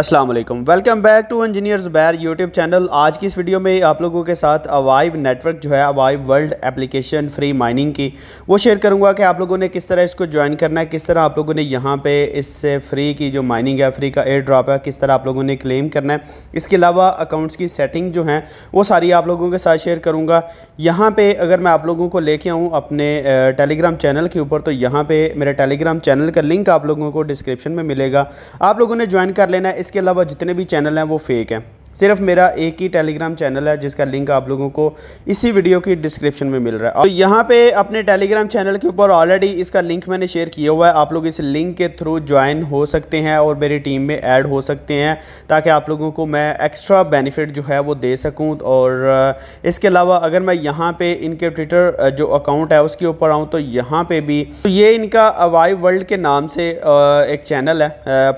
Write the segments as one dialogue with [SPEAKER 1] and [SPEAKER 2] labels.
[SPEAKER 1] Aslam welcome back to engineers बैर YouTube channel आज की इस वीडियो में आप लोगों के साथ अवाइव नेटवर्क जो है Avive world application free mining की वो शेयर करूंगा कि आप लोगों ने किस तरह इसको ज्वाइन करना है किस तरह आप लोगों ने यहाँ पे इससे फ्री की जो माइनिंग है फ्री का एयर ड्रॉप है किस तरह आप लोगों ने क्लेम करना है इसके अलावा अकाउंट्स की सेटिंग जो है वो सारी आप लोगों के साथ शेयर करूँगा यहाँ पर अगर मैं आप लोगों को लेके आऊँ अपने टेलीग्राम चैनल के ऊपर तो यहाँ पर मेरे टेलीग्राम चैनल का लिंक आप लोगों को डिस्क्रिप्शन में मिलेगा आप लोगों ने ज्वाइन कर लेना है इसके अलावा जितने भी चैनल हैं वो फेक हैं सिर्फ मेरा एक ही टेलीग्राम चैनल है जिसका लिंक आप लोगों को इसी वीडियो की डिस्क्रिप्शन में मिल रहा है और यहाँ पे अपने टेलीग्राम चैनल के ऊपर ऑलरेडी इसका लिंक मैंने शेयर किया हुआ है आप लोग इस लिंक के थ्रू ज्वाइन हो सकते हैं और मेरी टीम में ऐड हो सकते हैं ताकि आप लोगों को मैं एक्स्ट्रा बेनिफिट जो है वो दे सकूँ और इसके अलावा अगर मैं यहाँ पर इनके ट्विटर जो अकाउंट है उसके ऊपर आऊँ तो यहाँ पर भी तो ये इनका अवाई वर्ल्ड के नाम से एक चैनल है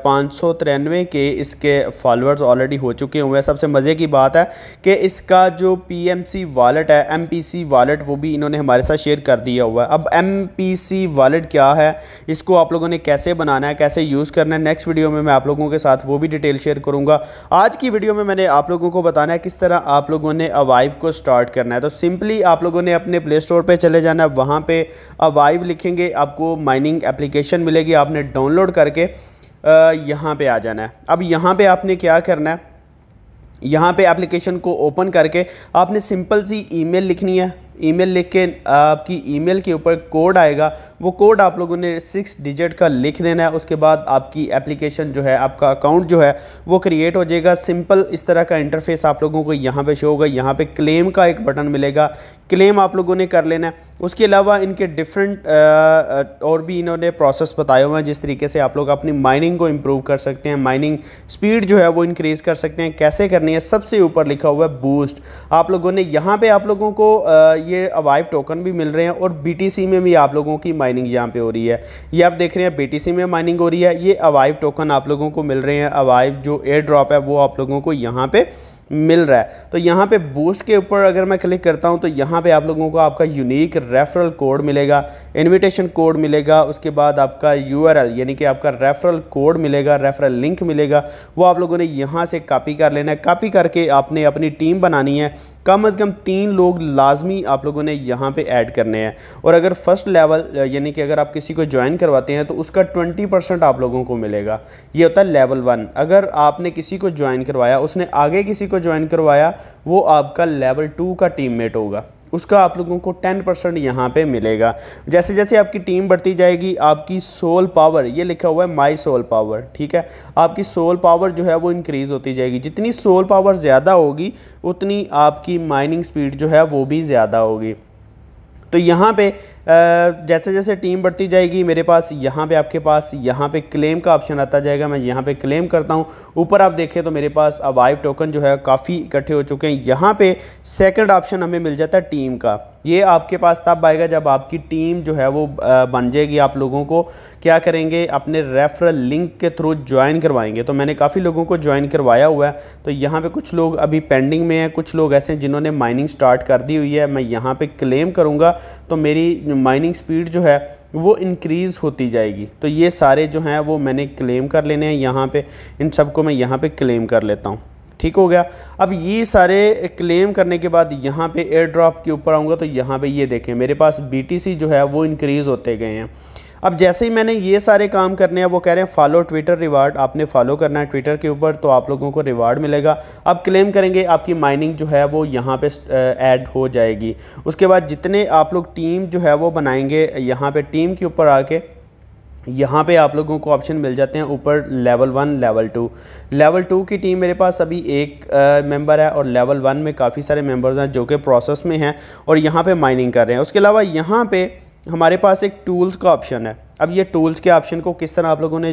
[SPEAKER 1] पाँच के इसके फॉलोअर्स ऑलरेडी हो चुके हुए सबसे मज़े की बात है कि इसका जो सी वॉलेट है सी वॉलेट वो भी इन्होंने हमारे साथ शेयर कर दिया हुआ है अब सी वॉलेट क्या है इसको आप लोगों ने कैसे बनाना है कैसे यूज़ करना है नेक्स्ट वीडियो में मैं आप लोगों के साथ वो भी डिटेल शेयर करूँगा आज की वीडियो में मैंने आप लोगों को बताना है किस तरह आप लोगों ने अवाइव को स्टार्ट करना है तो सिंपली आप लोगों ने अपने प्ले स्टोर पर चले जाना है वहाँ पर अवाइव लिखेंगे आपको माइनिंग एप्लीकेशन मिलेगी आपने डाउनलोड करके यहाँ पे आ जाना है अब यहाँ पे आपने क्या करना है यहाँ पे एप्लीकेशन को ओपन करके आपने सिंपल सी ईमेल लिखनी है ईमेल लिख के आपकी ईमेल के ऊपर कोड आएगा वो कोड आप लोगों ने सिक्स डिजिट का लिख देना है उसके बाद आपकी एप्लीकेशन जो है आपका अकाउंट जो है वो क्रिएट हो जाएगा सिंपल इस तरह का इंटरफेस आप लोगों को यहाँ पे शो होगा यहाँ पे क्लेम का एक बटन मिलेगा क्लेम आप लोगों ने कर लेना है उसके अलावा इनके डिफरेंट और भी इन्होंने प्रोसेस बताए हुए हैं जिस तरीके से आप लोग अपनी माइनिंग को इम्प्रूव कर सकते हैं माइनिंग स्पीड जो है वो इंक्रीज़ कर सकते हैं कैसे करनी है सबसे ऊपर लिखा हुआ है बूस्ट आप लोगों ने यहाँ पे आप लोगों को आ, ये अवाइव टोकन भी मिल रहे हैं और बीटीसी में भी आप लोगों की माइनिंग यहाँ पे हो रही है ये आप देख रहे हैं बीटीसी में माइनिंग हो रही है ये अवाइव टोकन आप लोगों को मिल रहे हैं अवाइव जो एयर ड्रॉप है वो आप लोगों को यहाँ पे मिल रहा है तो यहाँ पे बूस्ट के ऊपर अगर मैं क्लिक करता हूँ तो यहाँ पे आप लोगों को आपका यूनिक रेफरल कोड मिलेगा इनविटेशन कोड मिलेगा उसके बाद आपका यूआरएल यानी कि आपका रेफरल कोड मिलेगा रेफरल लिंक मिलेगा वो आप लोगों ने यहाँ से कॉपी कर लेना है कॉपी करके आपने अपनी टीम बनानी है कम अज़ कम तीन लोग लाजमी आप लोगों ने यहाँ पे ऐड करने हैं और अगर फर्स्ट लेवल यानी कि अगर आप किसी को ज्वाइन करवाते हैं तो उसका ट्वेंटी परसेंट आप लोगों को मिलेगा ये होता है लेवल वन अगर आपने किसी को ज्वाइन करवाया उसने आगे किसी को ज्वाइन करवाया वो आपका लेवल टू का मेट होगा उसका आप लोगों को टेन परसेंट यहाँ पर मिलेगा जैसे जैसे आपकी टीम बढ़ती जाएगी आपकी सोल पावर ये लिखा हुआ है माई सोल पावर ठीक है आपकी सोल पावर जो है वो इंक्रीज़ होती जाएगी जितनी सोल पावर ज़्यादा होगी उतनी आपकी माइनिंग स्पीड जो है वो भी ज़्यादा होगी तो यहाँ पे जैसे जैसे टीम बढ़ती जाएगी मेरे पास यहाँ पे आपके पास यहाँ पे क्लेम का ऑप्शन आता जाएगा मैं यहाँ पे क्लेम करता हूँ ऊपर आप देखें तो मेरे पास अवाइव टोकन जो है काफ़ी इकट्ठे हो चुके हैं यहाँ पे सेकंड ऑप्शन हमें मिल जाता है टीम का ये आपके पास तब आएगा जब आपकी टीम जो है वो बन जाएगी आप लोगों को क्या करेंगे अपने रेफरल लिंक के थ्रू ज्वाइन करवाएंगे तो मैंने काफ़ी लोगों को ज्वाइन करवाया हुआ है तो यहाँ पे कुछ लोग अभी पेंडिंग में हैं कुछ लोग ऐसे हैं जिन्होंने माइनिंग स्टार्ट कर दी हुई है मैं यहाँ पे क्लेम करूँगा तो मेरी माइनिंग स्पीड जो है वो इंक्रीज होती जाएगी तो ये सारे जो हैं वो मैंने क्लेम कर लेने हैं यहाँ पे इन सबको मैं यहाँ पे क्लेम कर लेता हूँ ठीक हो गया अब ये सारे क्लेम करने के बाद यहाँ पे एयर ड्रॉप के ऊपर आऊँगा तो यहाँ पे ये देखें मेरे पास बीटीसी जो है वो इंक्रीज होते गए हैं अब जैसे ही मैंने ये सारे काम करने हैं वो कह रहे हैं फॉलो ट्विटर रिवार्ड आपने फॉलो करना है ट्विटर के ऊपर तो आप लोगों को रिवार्ड मिलेगा अब क्लेम करेंगे आपकी माइनिंग जो है वो यहाँ पे ऐड हो जाएगी उसके बाद जितने आप लोग टीम जो है वो बनाएंगे यहाँ पे टीम के ऊपर आके यहाँ पे आप लोगों को ऑप्शन मिल जाते हैं ऊपर level one level two level two की टीम मेरे पास अभी एक मेंबर है और लेवल वन में काफ़ी सारे मेंबर्स हैं जो कि प्रोसेस में हैं और यहाँ पे माइनिंग कर रहे हैं उसके अलावा यहाँ पे हमारे पास एक टूल्स का ऑप्शन है अब ये टूल्स के ऑप्शन को किस तरह आप लोगों ने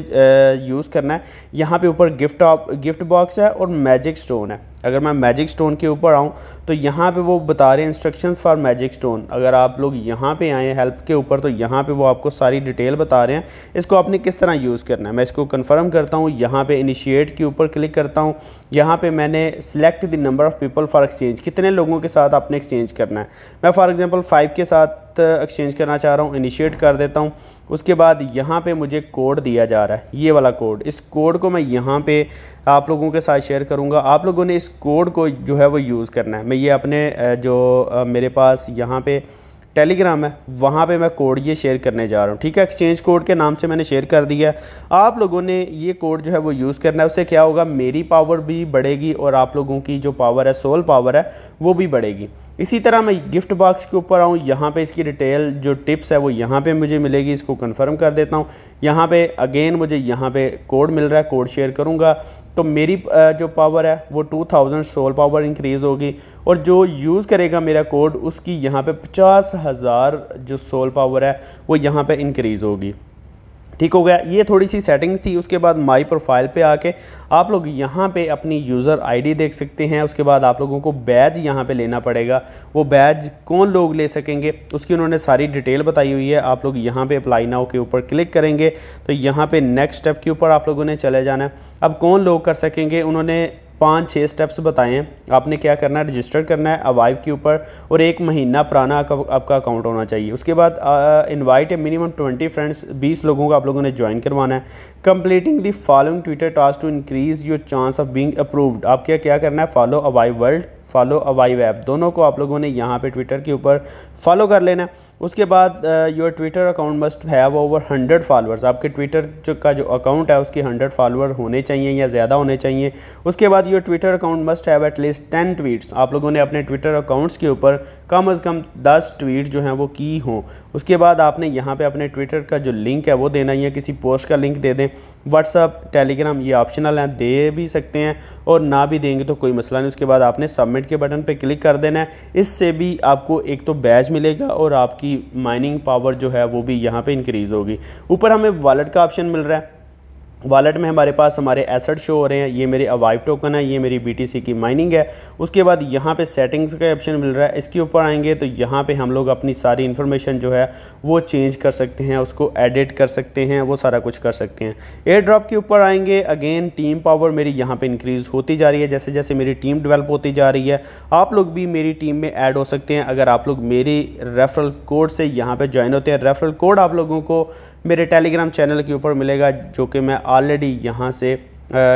[SPEAKER 1] यूज़ करना है यहाँ पे ऊपर गिफ्ट आप, गिफ्ट बॉक्स है और मैजिक स्टोन है अगर मैं मैजिक स्टोन के ऊपर आऊँ तो यहाँ पे वो बता रहे हैं इंस्ट्रक्शंस फॉर मैजिक स्टोन अगर आप लोग यहाँ पे आएँ हेल्प के ऊपर तो यहाँ पे वो आपको सारी डिटेल बता रहे हैं इसको आपने किस तरह यूज़ करना है मैं इसको कन्फर्म करता हूँ यहाँ पर इनिशिएट के ऊपर क्लिक करता हूँ यहाँ पर मैंने select the number of people for exchange कितने लोगों के साथ आपने एक्सचेंज करना है मैं फॉर एग्ज़ाम्पल फ़ाइव के साथ एक्सचेंज करना चाह रहा हूँ इनिशिएट कर देता हूँ उसके बाद यहाँ पे मुझे कोड दिया जा रहा है ये वाला कोड इस कोड को मैं यहाँ पे आप लोगों के साथ शेयर करूँगा आप लोगों ने इस कोड को जो है वो यूज़ करना है मैं ये अपने जो मेरे पास यहाँ पे टेलीग्राम है वहाँ पे मैं कोड ये शेयर करने जा रहा हूँ ठीक है एक्सचेंज कोड के नाम से मैंने शेयर कर दिया आप लोगों ने ये कोड जो है वो यूज़ करना है उससे क्या होगा मेरी पावर भी बढ़ेगी और आप लोगों की जो पावर है सोल पावर है वो भी बढ़ेगी इसी तरह मैं गिफ्ट बॉक्स के ऊपर आऊँ यहाँ पे इसकी डिटेल जो टिप्स है वो यहाँ पे मुझे मिलेगी इसको कंफर्म कर देता हूँ यहाँ पे अगेन मुझे यहाँ पे कोड मिल रहा है कोड शेयर करूँगा तो मेरी जो पावर है वो 2000 सोल पावर इंक्रीज़ होगी और जो यूज़ करेगा मेरा कोड उसकी यहाँ पे पचास हज़ार जो सोल पावर है वो यहाँ पे इंक्रीज़ होगी ठीक हो गया ये थोड़ी सी सेटिंग्स थी उसके बाद माई प्रोफाइल पे आके आप लोग यहाँ पे अपनी यूज़र आईडी देख सकते हैं उसके बाद आप लोगों को बैज यहाँ पे लेना पड़ेगा वो बैज कौन लोग ले सकेंगे उसकी उन्होंने सारी डिटेल बताई हुई है आप लोग यहाँ पे अप्लाई नाउ के ऊपर क्लिक करेंगे तो यहाँ पे नेक्स्ट स्टेप के ऊपर आप लोगों ने चले जाना है अब कौन लोग कर सकेंगे उन्होंने पाँच छः स्टेप्स बताए हैं आपने क्या करना है रजिस्टर करना है अवाइव के ऊपर और एक महीना पुराना आपका अकाउंट होना चाहिए उसके बाद इनवाइट है मिनिमम ट्वेंटी फ्रेंड्स बीस लोगों को आप लोगों ने ज्वाइन करवाना है completing the following Twitter task to increase your chance of being approved आप क्या क्या करना है follow Avive world follow Avive दोनों को आप लोगों ने यहाँ पे ट्विटर के ऊपर फॉलो कर लेना उसके बाद your Twitter account must have over hundred followers आपके ट्विटर का जो अकाउंट है उसके हंड्रेड फॉलोअर होने चाहिए या ज़्यादा होने चाहिए उसके बाद your Twitter account must have at least ten tweets आप लोगों ने अपने ट्विटर अकाउंट्स के ऊपर कम अज़ कम दस ट्वीट जो हैं वो की हों उसके बाद आपने यहाँ पे अपने ट्विटर का जो लिंक है वो देना ही है किसी पोस्ट का लिंक दे दें व्हाट्सअप टेलीग्राम ये ऑप्शनल हैं दे भी सकते हैं और ना भी देंगे तो कोई मसला नहीं उसके बाद आपने सबमिट के बटन पर क्लिक कर देना है इससे भी आपको एक तो बैज मिलेगा और आपकी माइनिंग पावर जो है वो भी यहाँ पर इंक्रीज़ होगी ऊपर हमें वॉलेट का ऑप्शन मिल रहा है वॉलेट में हमारे पास हमारे एसेट शो हो रहे हैं ये मेरे अवाइव टोकन है ये मेरी बीटीसी की माइनिंग है उसके बाद यहाँ पे सेटिंग्स का ऑप्शन मिल रहा है इसके ऊपर आएंगे तो यहाँ पे हम लोग अपनी सारी इन्फॉर्मेशन जो है वो चेंज कर सकते हैं उसको एडिट कर सकते हैं वो सारा कुछ कर सकते हैं एयर ड्रॉप के ऊपर आएंगे अगेन टीम पावर मेरी यहाँ पर इंक्रीज़ होती जा रही है जैसे जैसे मेरी टीम डिवेल्प होती जा रही है आप लोग भी मेरी टीम में ऐड हो सकते हैं अगर आप लोग मेरी रेफरल कोड से यहाँ पर ज्वाइन होते हैं रेफरल कोड आप लोगों को मेरे टेलीग्राम चैनल के ऊपर मिलेगा जो कि मैं ऑलरेडी यहाँ से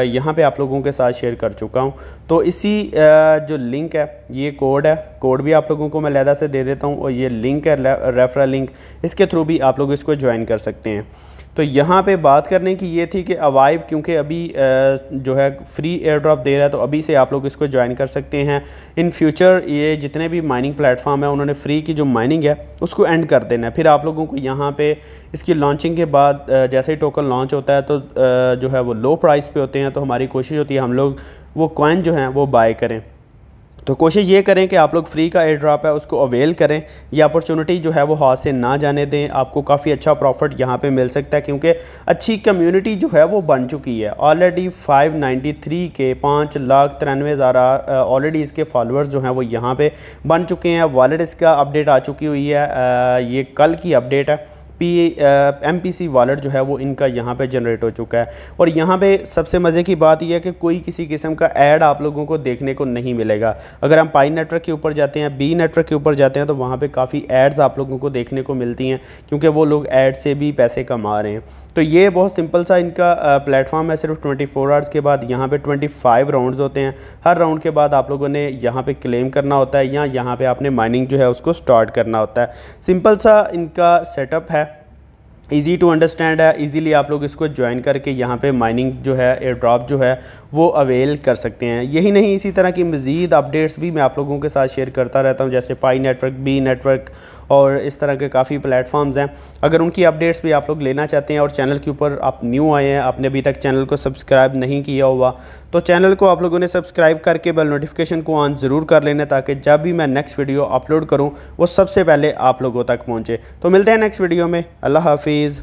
[SPEAKER 1] यहाँ पे आप लोगों के साथ शेयर कर चुका हूँ तो इसी जो लिंक है ये कोड है कोड भी आप लोगों को मैं लहदा से दे देता हूँ और ये लिंक है रेफरल लिंक इसके थ्रू भी आप लोग इसको ज्वाइन कर सकते हैं तो यहाँ पे बात करने की ये थी कि अवाइव क्योंकि अभी जो है फ्री एयर ड्रॉप दे रहा है तो अभी से आप लोग इसको ज्वाइन कर सकते हैं इन फ्यूचर ये जितने भी माइनिंग प्लेटफॉर्म है उन्होंने फ्री की जो माइनिंग है उसको एंड कर देना है फिर आप लोगों को यहाँ पे इसकी लॉन्चिंग के बाद जैसे ही टोकन लॉन्च होता है तो जो है वो लो प्राइस पर होते हैं तो हमारी कोशिश होती है हम लोग वो कॉइन जो हैं वो बाय करें तो कोशिश ये करें कि आप लोग फ्री का एयर ड्रॉप है उसको अवेल करें ये अपॉर्चुनिटी जो है वो हाथ से ना जाने दें आपको काफ़ी अच्छा प्रॉफिट यहाँ पे मिल सकता है क्योंकि अच्छी कम्युनिटी जो है वो बन चुकी है ऑलरेडी 593 के पाँच लाख तिरानवे हज़ार ऑलरेडी इसके फॉलोअर्स जो हैं वो यहाँ पर बन चुके हैं वॉलेट इसका अपडेट आ चुकी हुई है आ, ये कल की अपडेट है P M P C wallet जो है वो इनका यहाँ पे जनरेट हो चुका है और यहाँ पे सबसे मज़े की बात यह है कि कोई किसी किस्म का ऐड आप लोगों को देखने को नहीं मिलेगा अगर हम पाई नेटवर्क के ऊपर जाते हैं बी नेटवर्क के ऊपर जाते हैं तो वहाँ पर काफ़ी एड्स आप लोगों को देखने को मिलती हैं क्योंकि वो लोग ऐड से भी पैसे कमा रहे हैं तो ये बहुत सिंपल सा इनका प्लेटफॉर्म है सिर्फ 24 आवर्स के बाद यहाँ पे 25 राउंड होते हैं हर राउंड के बाद आप लोगों ने यहाँ पे क्लेम करना होता है या यहाँ पे आपने माइनिंग जो है उसको स्टार्ट करना होता है सिंपल सा इनका सेटअप है ईजी टू अंडरस्टैंड है ईजीली आप लोग इसको ज्वाइन करके यहाँ पे माइनिंग जो है एयर ड्रॉप जो है वो अवेल कर सकते हैं यही नहीं इसी तरह की मज़ीद अपडेट्स भी मैं आप लोगों के साथ शेयर करता रहता हूँ जैसे पाई नेटवर्क बी नेटवर्क और इस तरह के काफ़ी प्लेटफॉर्म्स हैं अगर उनकी अपडेट्स भी आप लोग लेना चाहते हैं और चैनल के ऊपर आप न्यू आए हैं आपने अभी तक चैनल को सब्सक्राइब नहीं किया हुआ तो चैनल को आप लोगों ने सब्सक्राइब करके बेल नोटिफिकेशन को ऑन ज़रूर कर लेना ताकि जब भी मैं नेक्स्ट वीडियो अपलोड करूँ वो सबसे पहले आप लोगों तक पहुँचे तो मिलते हैं नेक्स्ट वीडियो में अल्लाह हाफिज़